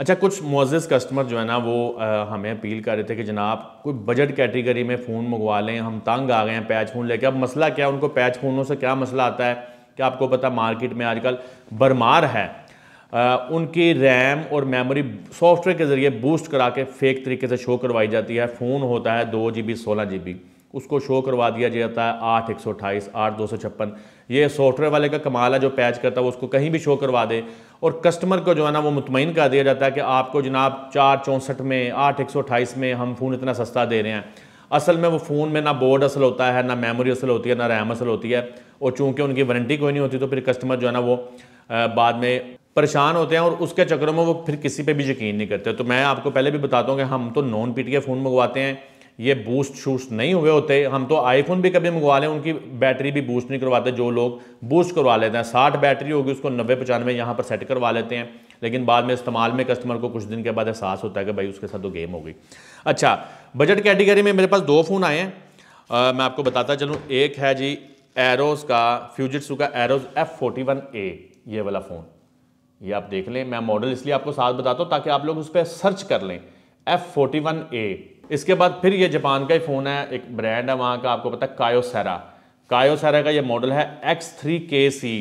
अच्छा कुछ Moz customer जो है ना वो आ, हमें अपील कर रहे थे कि जनाब कोई बजट कैटेगरी में फ़ोन मंगवा लें हम तंग आ गए हैं पैच फ़ोन लेके अब मसला क्या है उनको पैच फ़ोनों से क्या मसला आता है क्या आपको पता मार्केट में आजकल बरमार है आ, उनकी रैम और मेमोरी सॉफ्टवेयर के ज़रिए बूस्ट करा के फेक तरीके से शो करवाई जाती है फ़ोन होता है दो जी बी सोलह जी बी उसको शो करवा दिया जाता है आठ एक सौ अट्ठाईस आठ दो सौ छप्पन ये सॉफ्टवेयर वाले का कमाल है जो पैच करता है वो उसको कहीं भी शो करवा दे और कस्टमर को जो है ना वो मुतमिन कर दिया जाता है कि आपको जनाब चार चौंसठ में आठ एक सौ अट्ठाईस में हम फ़ोन इतना सस्ता दे रहे हैं असल में वो फ़ोन में ना बोर्ड असल होता है ना मेमोरी असल होती है ना रैम असल होती है और चूँकि उनकी वारंटी कोई नहीं होती तो फिर कस्टमर जो है ना वो बाद में परेशान होते हैं और उसके चक्करों में वो फिर किसी पर भी यकीन नहीं करते तो मैं आपको पहले भी बताता हूँ कि हम तो नॉन ए फ़ोन मंगवाते हैं ये बूस्ट शूस्ट नहीं हुए होते हम तो आईफोन भी कभी मंगवा लें उनकी बैटरी भी बूस्ट नहीं करवाते जो लोग बूस्ट करवा लेते हैं साठ बैटरी होगी उसको नब्बे पचानवे यहाँ पर सेट करवा लेते हैं लेकिन बाद में इस्तेमाल में कस्टमर को कुछ दिन के बाद एहसास होता है कि भाई उसके साथ तो गेम हो गई अच्छा बजट कैटेगरी में मेरे पास दो फ़ोन आए हैं मैं आपको बताता चलूँ एक है जी एरोज़ का फ्यूजिट्स का Arrows F forty one A ये वाला फ़ोन ये आप देख लें मैं मॉडल इसलिए आपको साथ बताता हूँ ताकि आप लोग उस पर सर्च कर लें एफ फोर्टी वन ए इसके बाद फिर ये जापान का ही फ़ोन है एक ब्रांड है वहाँ का आपको पता है कायोसेरा कायोसेरा का ये मॉडल है एक्स थ्री के सी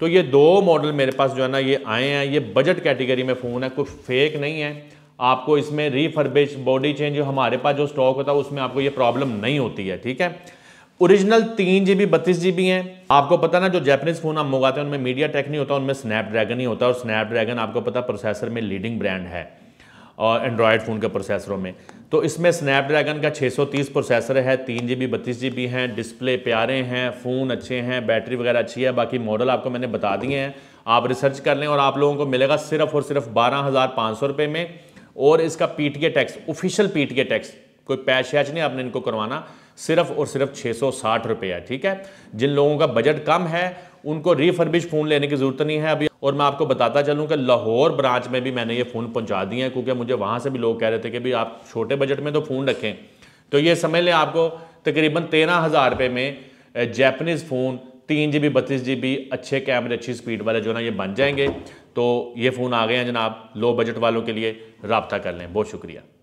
तो ये दो मॉडल मेरे पास जो है ना ये आए हैं ये बजट कैटेगरी में फ़ोन है कुछ फेक नहीं है आपको इसमें रीफर्बिश बॉडी चेंज जो हमारे पास जो स्टॉक होता है उसमें आपको ये प्रॉब्लम नहीं होती है ठीक है ओरिजिनल तीन जी बी बत्तीस जी बी हैं आपको पता ना जो जैपनीज फ़ोन हम मंगाते हैं उनमें मीडिया टेक नहीं होता उनमें स्नैपड्रैगन ही होता है और स्नैपड्रैगन आपको पता प्रोसेसर में लीडिंग ब्रांड है और एंड्रॉयड फ़ोन के प्रोसेसरों में तो इसमें स्नैपड्रैगन का 630 प्रोसेसर है तीन जी बी बत्तीस जी बी हैं डिस्प्ले प्यारे हैं फ़ोन अच्छे हैं बैटरी वगैरह अच्छी है बाकी मॉडल आपको मैंने बता दिए हैं आप रिसर्च कर लें और आप लोगों को मिलेगा सिर्फ और सिर्फ बारह हज़ार पाँच सौ रुपये में और इसका P T A tax official P T A tax कोई पैच वैच नहीं आपने इनको करवाना सिर्फ और सिर्फ छः सौ साठ रुपये है ठीक है जिन लोगों का बजट कम है उनको रीफर्बिश फ़ोन लेने की ज़रूरत नहीं है अभी और मैं आपको बताता चलूँ कि लाहौर ब्रांच में भी मैंने ये फ़ोन पहुँचा दिए हैं क्योंकि मुझे वहाँ से भी लोग कह रहे थे कि भाई आप छोटे बजट में तो फ़ोन रखें तो ये समझ लें आपको तकरीबन तेरह हज़ार रुपये में जैपनीज़ फ़ोन तीन जी बी बत्तीस जी बी अच्छे कैमरे अच्छी स्पीड वाले जो ना ये बन जाएंगे तो ये फ़ोन आ गए हैं जनाब लो बजट वालों के लिए रबता कर लें बहुत शुक्रिया